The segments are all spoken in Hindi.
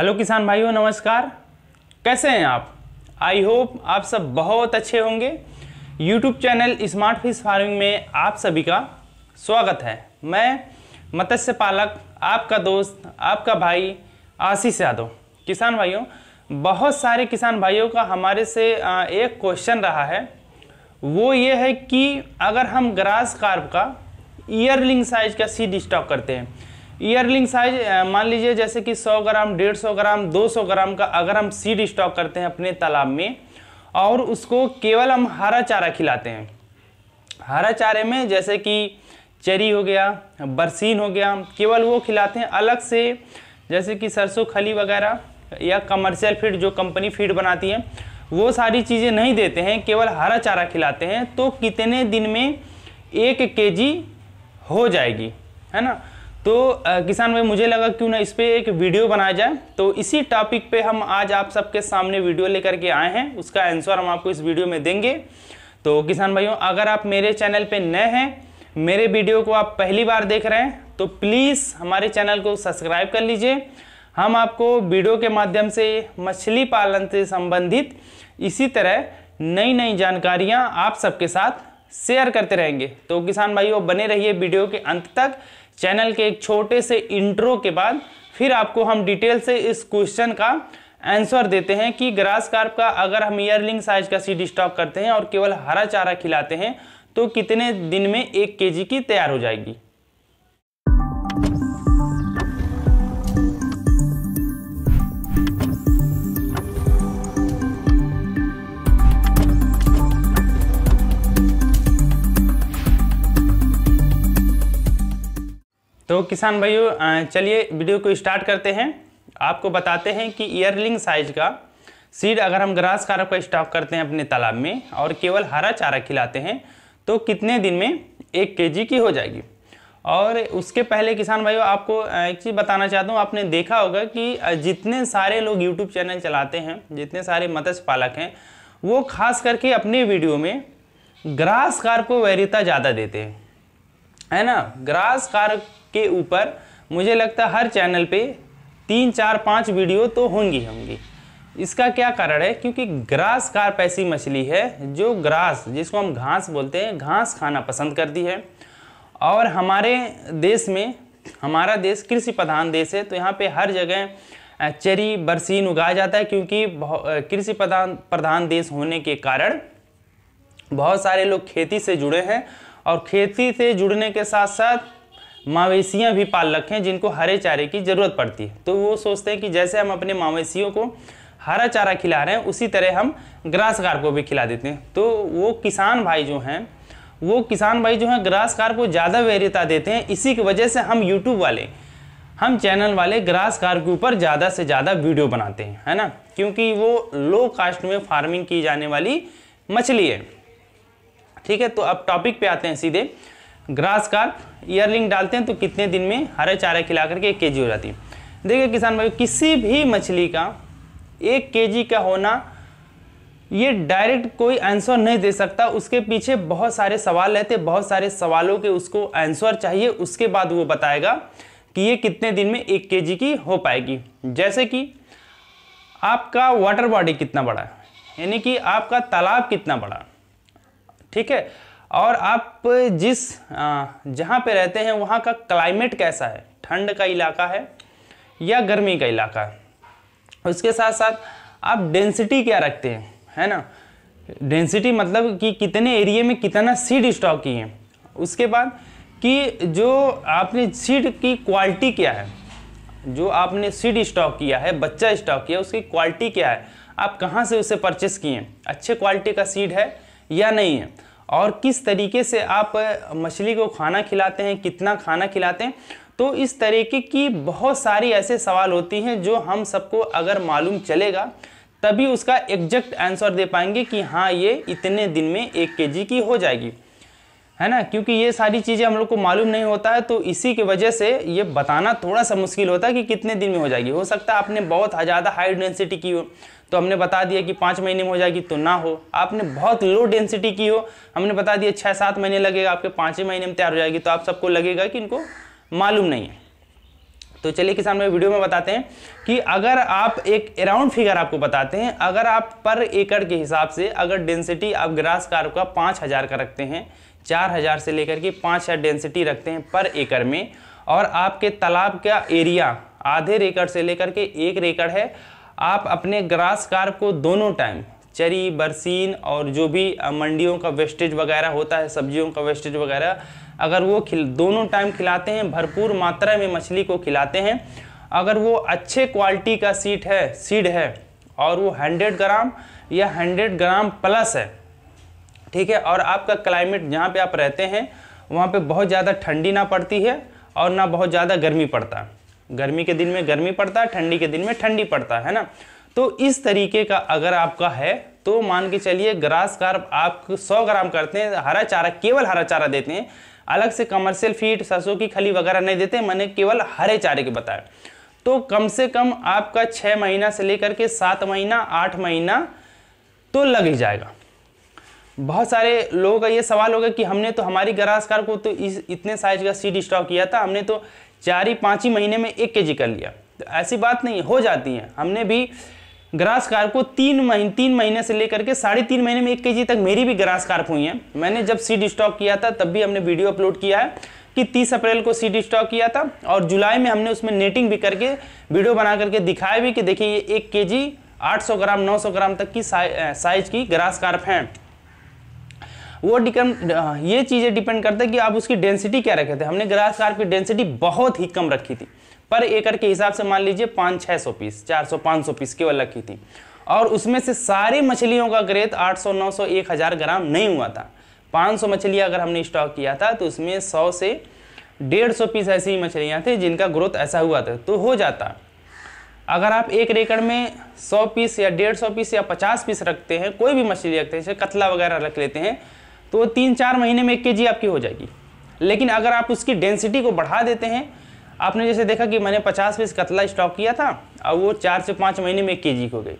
हेलो किसान भाइयों नमस्कार कैसे हैं आप आई होप आप सब बहुत अच्छे होंगे YouTube channel smart fish farming में आप सभी का स्वागत है मैं मत्स्य पालक आपका दोस्त आपका भाई आशीष यादव किसान भाइयों बहुत सारे किसान भाइयों का हमारे से एक क्वेश्चन रहा है वो ये है कि अगर हम ग्रास कार्प का ईयरलिंग साइज का सीड स्टॉक करते हैं ईयरलिंग साइज मान लीजिए जैसे कि 100 ग्राम 150 ग्राम 200 ग्राम का अगर हम सीड स्टॉक करते हैं अपने तालाब में और उसको केवल हम हरा चारा खिलाते हैं हरा चारे में जैसे कि चरी हो गया बरसीन हो गया केवल वो खिलाते हैं अलग से जैसे कि सरसों खली वगैरह या कमर्शियल फीड जो कंपनी फीड बनाती है वो सारी चीज़ें नहीं देते हैं केवल हरा चारा खिलाते हैं तो कितने दिन में एक के हो जाएगी है ना तो आ, किसान भाई मुझे लगा क्यों ना इस पर एक वीडियो बनाया जाए तो इसी टॉपिक पे हम आज आप सबके सामने वीडियो लेकर के आए हैं उसका आंसर हम आपको इस वीडियो में देंगे तो किसान भाइयों अगर आप मेरे चैनल पे नए हैं मेरे वीडियो को आप पहली बार देख रहे हैं तो प्लीज़ हमारे चैनल को सब्सक्राइब कर लीजिए हम आपको वीडियो के माध्यम से मछली पालन से संबंधित इसी तरह नई नई जानकारियाँ आप सबके साथ शेयर करते रहेंगे तो किसान भाइयों बने रहिए वीडियो के अंत तक चैनल के एक छोटे से इंट्रो के बाद फिर आपको हम डिटेल से इस क्वेश्चन का आंसर देते हैं कि ग्रास कार्प का अगर हम ईयरलिंग साइज का सीड स्टॉक करते हैं और केवल हरा चारा खिलाते हैं तो कितने दिन में एक केजी की तैयार हो जाएगी तो किसान भाइयों चलिए वीडियो को स्टार्ट करते हैं आपको बताते हैं कि ईयरलिंग साइज का सीड अगर हम ग्रास कारक का स्टॉक करते हैं अपने तालाब में और केवल हरा चारा खिलाते हैं तो कितने दिन में एक केजी की हो जाएगी और उसके पहले किसान भाइयों आपको एक चीज़ बताना चाहता हूँ आपने देखा होगा कि जितने सारे लोग यूट्यूब चैनल चलाते हैं जितने सारे मत्स्य पालक हैं वो खास करके अपने वीडियो में ग्रास कार्प को वैरिता ज़्यादा देते हैं है ना ग्रास कार के ऊपर मुझे लगता है हर चैनल पे तीन चार पाँच वीडियो तो होंगी होंगी इसका क्या कारण है क्योंकि ग्रास कार्प ऐसी मछली है जो ग्रास जिसको हम घास बोलते हैं घास खाना पसंद करती है और हमारे देश में हमारा देश कृषि प्रधान देश है तो यहाँ पे हर जगह चरी बरसीन उगाया जाता है क्योंकि कृषि प्रधान प्रधान देश होने के कारण बहुत सारे लोग खेती से जुड़े हैं और खेती से जुड़ने के साथ साथ मवेशियाँ भी पाल रखें जिनको हरे चारे की ज़रूरत पड़ती है तो वो सोचते हैं कि जैसे हम अपने मवेशियों को हरा चारा खिला रहे हैं उसी तरह हम ग्रास कार को भी खिला देते हैं तो वो किसान भाई जो हैं वो किसान भाई जो हैं ग्रास कार को ज़्यादा वैरियता देते हैं इसी की वजह से हम यूट्यूब वाले हम चैनल वाले ग्रास कार के ऊपर ज़्यादा से ज़्यादा वीडियो बनाते हैं है ना क्योंकि वो लो कास्ट में फार्मिंग की जाने वाली मछली है ठीक है तो अब टॉपिक पे आते हैं सीधे ग्रास कार्प ईयरलिंग डालते हैं तो कितने दिन में हरे चारा खिला करके एक के हो जाती है देखिए किसान भाई किसी भी मछली का एक के का होना ये डायरेक्ट कोई आंसर नहीं दे सकता उसके पीछे बहुत सारे सवाल रहते बहुत सारे सवालों के उसको आंसर चाहिए उसके बाद वो बताएगा कि ये कितने दिन में एक के की हो पाएगी जैसे कि आपका वाटर बॉडी कितना बड़ा है यानी कि आपका तालाब कितना बड़ा ठीक है और आप जिस जहाँ पे रहते हैं वहाँ का क्लाइमेट कैसा है ठंड का इलाका है या गर्मी का इलाका है उसके साथ साथ आप डेंसिटी क्या रखते हैं है ना डेंसिटी मतलब कि कितने एरिए में कितना सीड स्टॉक किए हैं उसके बाद कि जो आपने सीड की क्वालिटी क्या है जो आपने सीड स्टॉक किया है बच्चा स्टॉक किया उसकी क्वालिटी क्या है आप कहाँ से उसे परचेस किए अच्छे क्वालिटी का सीड है या नहीं है और किस तरीके से आप मछली को खाना खिलाते हैं कितना खाना खिलाते हैं तो इस तरीके की बहुत सारी ऐसे सवाल होती हैं जो हम सबको अगर मालूम चलेगा तभी उसका एग्जैक्ट आंसर दे पाएंगे कि हाँ ये इतने दिन में एक के की हो जाएगी है ना क्योंकि ये सारी चीज़ें हम लोग को मालूम नहीं होता है तो इसी की वजह से ये बताना थोड़ा सा मुश्किल होता है कि कितने दिन में हो जाएगी हो सकता है आपने बहुत ज़्यादा हाई डेंसिटी की हो तो हमने बता दिया कि पाँच महीने में हो जाएगी तो ना हो आपने बहुत लो डेंसिटी की हो हमने बता दिया छः सात महीने लगेगा आपके पाँच ही महीने में तैयार हो जाएगी तो आप सबको लगेगा कि इनको मालूम नहीं है तो चलिए किसान भाई वीडियो में बताते हैं कि अगर आप एक अराउंड फिगर आपको बताते हैं अगर आप पर एकड़ के हिसाब से अगर डेंसिटी आप ग्रास कार का पाँच हज़ार का रखते हैं चार हज़ार से लेकर के पाँच हज़ार डेंसिटी रखते हैं पर एकड़ में और आपके तालाब का एरिया आधे एकड़ से लेकर के एक एकड़ है आप अपने ग्रास कार्प को दोनों टाइम चरी बरसीन और जो भी मंडियों का वेस्टेज वगैरह होता है सब्जियों का वेस्टेज वगैरह अगर वो खिल दोनों टाइम खिलाते हैं भरपूर मात्रा में मछली को खिलाते हैं अगर वो अच्छे क्वालिटी का सीट है सीड है और वो 100 ग्राम या 100 ग्राम प्लस है ठीक है और आपका क्लाइमेट जहाँ पे आप रहते हैं वहाँ पे बहुत ज़्यादा ठंडी ना पड़ती है और ना बहुत ज़्यादा गर्मी पड़ता है गर्मी के दिन में गर्मी पड़ता है ठंडी के दिन में ठंडी पड़ता है ना तो इस तरीके का अगर आपका है तो मान के चलिए ग्रास कार्प आप 100 ग्राम करते हैं हरा चारा केवल हरा चारा देते हैं अलग से कमर्शियल फीड सरसों की खली वगैरह नहीं देते मैंने केवल हरे चारे के बताया तो कम से कम आपका छः महीना से लेकर के सात महीना आठ महीना तो लग ही जाएगा बहुत सारे लोगों का ये सवाल होगा कि हमने तो हमारी ग्रास कार को तो इस इतने साइज का सीड स्टॉक किया था हमने तो चार ही पाँच ही महीने में एक के कर लिया तो ऐसी बात नहीं हो जाती है हमने भी ग्रास कार्प को तीन महीने तीन महीने से लेकर के साढ़े तीन महीने में एक के तक मेरी भी ग्रास कार्प हुई है मैंने जब सीड स्टॉक किया था तब भी हमने वीडियो अपलोड किया है कि 30 अप्रैल को सीड स्टॉक किया था और जुलाई में हमने उसमें नेटिंग भी करके वीडियो बना करके दिखाया भी कि देखिए ये एक के जी सौ ग्राम सौ ग्राम तक की साइज की ग्रास कार्प हैं वो डिपेंड ये चीज़ें डिपेंड करता है कि आप उसकी डेंसिटी क्या रखे थे हमने ग्रास कार की डेंसिटी बहुत ही कम रखी थी पर एकड़ के हिसाब से मान लीजिए पाँच छः सौ पीस चार सौ पाँच सौ पीस केवल रखी थी और उसमें से सारी मछलियों का ग्रेथ आठ सौ नौ सौ एक हज़ार ग्राम नहीं हुआ था पाँच सौ मछलियाँ अगर हमने स्टॉक किया था तो उसमें सौ से डेढ़ सौ पीस ऐसी ही मछलियाँ थी जिनका ग्रोथ ऐसा हुआ था तो हो जाता अगर आप एक रेकड़ में सौ पीस या डेढ़ सौ पीस या पचास पीस रखते हैं कोई भी मछली रखते हैं जैसे कतला वगैरह रख लेते हैं तो वो तीन चार महीने में एक के आपकी हो जाएगी लेकिन अगर आप उसकी डेंसिटी को बढ़ा देते हैं आपने जैसे देखा कि मैंने पचास पीस कतला स्टॉक किया था और वो चार से पाँच महीने में एक के हो गई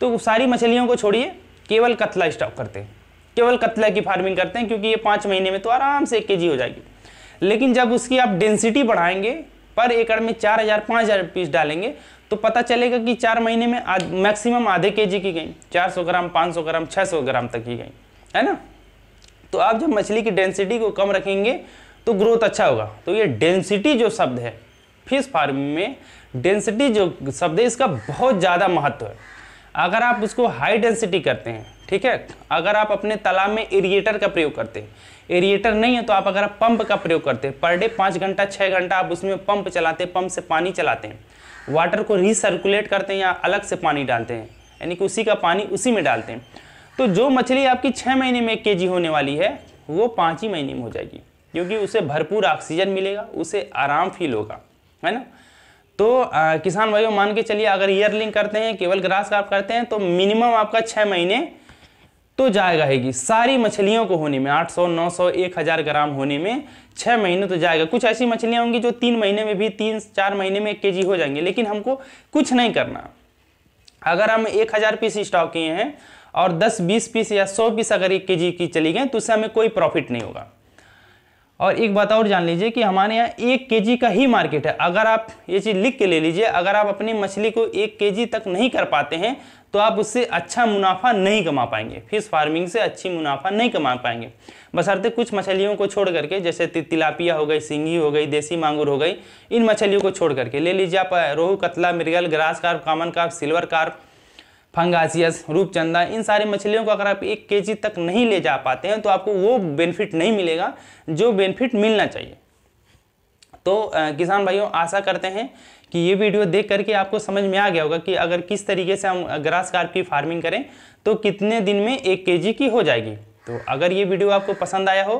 तो सारी मछलियों को छोड़िए केवल कतला स्टॉक करते हैं केवल कतला की फार्मिंग करते हैं क्योंकि ये पाँच महीने में तो आराम से एक के हो जाएगी लेकिन जब उसकी आप डेंसिटी बढ़ाएंगे पर एकड़ में चार हज़ार पाँच हज़ार पीस डालेंगे तो पता चलेगा कि चार महीने में मैक्सिमम आधे के जी की गई चार सौ ग्राम पाँच सौ ग्राम छः सौ ग्राम तक की गई है ना तो आप जब मछली की डेंसिटी को कम रखेंगे तो ग्रोथ अच्छा होगा तो ये डेंसिटी जो शब्द है फिश फार्म में डेंसिटी जो शब्द है इसका बहुत ज़्यादा महत्व है अगर आप उसको हाई डेंसिटी करते हैं ठीक है अगर आप अपने तालाब में एरिएटर का प्रयोग करते हैं एरिएटर नहीं है तो आप अगर आप पंप का प्रयोग करते हैं पर डे पाँच घंटा छः घंटा आप उसमें पंप चलाते हैं पंप से पानी चलाते हैं वाटर को रिसर्कुलेट करते हैं या अलग से पानी डालते हैं यानी कि उसी का पानी उसी में डालते हैं तो जो मछली आपकी छः महीने में एक के होने वाली है वो पाँच ही महीने में हो जाएगी क्योंकि उसे भरपूर ऑक्सीजन मिलेगा उसे आराम फील होगा है ना तो आ, किसान भाइयों मान के चलिए अगर ईयरलिंग करते हैं केवल ग्रास काप करते हैं तो मिनिमम आपका छः महीने तो जाएगा हैगी सारी मछलियों को होने में 800, 900, 1000 ग्राम होने में छः महीने तो जाएगा कुछ ऐसी मछलियाँ होंगी जो तीन महीने में भी तीन चार महीने में एक के हो जाएंगे लेकिन हमको कुछ नहीं करना अगर हम एक हज़ार पीस स्टॉक किए हैं और 10 20 पीस या 100 पीस अगर एक के की चली गई तो उससे हमें कोई प्रॉफिट नहीं होगा और एक बात और जान लीजिए कि हमारे यहाँ एक के का ही मार्केट है अगर आप ये चीज़ लिख के ले लीजिए अगर आप अपनी मछली को एक के तक नहीं कर पाते हैं तो आप उससे अच्छा मुनाफा नहीं कमा पाएंगे फिश फार्मिंग से अच्छी मुनाफा नहीं कमा पाएंगे बसरते कुछ मछलियों को छोड़ करके जैसे तिलापिया हो गई सिंगी हो गई देसी मांगुर हो गई इन मछलियों को छोड़ करके ले लीजिए आप rohu catla mrigal grass carp common carp silver carp pangasius rupchanda इन सारी मछलियों को अगर आप एक के तक नहीं ले जा पाते हैं तो आपको वो बेनिफिट नहीं मिलेगा जो बेनिफिट मिलना चाहिए तो किसान भाइयों आशा करते हैं कि ये वीडियो देख करके आपको समझ में आ गया होगा कि अगर किस तरीके से हम ग्रास कार्प की फार्मिंग करें तो कितने दिन में एक के की हो जाएगी तो अगर ये वीडियो आपको पसंद आया हो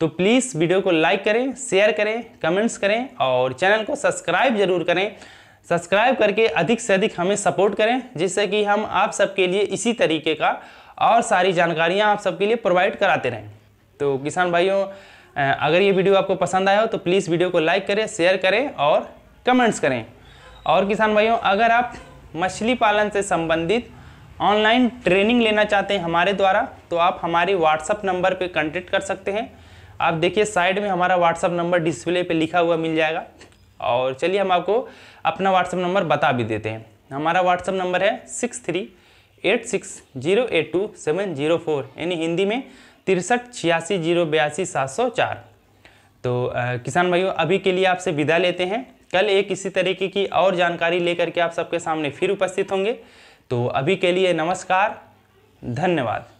तो प्लीज़ वीडियो को लाइक करें शेयर करें कमेंट्स करें और चैनल को सब्सक्राइब जरूर करें सब्सक्राइब करके अधिक से अधिक हमें सपोर्ट करें जिससे कि हम आप सबके लिए इसी तरीके का और सारी जानकारियाँ आप सबके लिए प्रोवाइड कराते रहें तो किसान भाइयों अगर ये वीडियो आपको पसंद आया हो तो प्लीज़ वीडियो को लाइक करें शेयर करें और कमेंट्स करें और किसान भाइयों अगर आप मछली पालन से संबंधित ऑनलाइन ट्रेनिंग लेना चाहते हैं हमारे द्वारा तो आप हमारे व्हाट्सअप नंबर पर कॉन्टेक्ट कर सकते हैं आप देखिए साइड में हमारा व्हाट्सअप नंबर डिस्प्ले पर लिखा हुआ मिल जाएगा और चलिए हम आपको अपना व्हाट्सअप नंबर बता भी देते हैं हमारा व्हाट्सअप नंबर है six three eight six zero eight two seven zero four यानी हिंदी में तिरसठ छियासी जीरो बयासी सात सौ चार तो आ, किसान भाइयों अभी के लिए आपसे विदा लेते हैं कल एक इसी तरीके की और जानकारी लेकर के आप सबके सामने फिर उपस्थित होंगे तो अभी के लिए नमस्कार धन्यवाद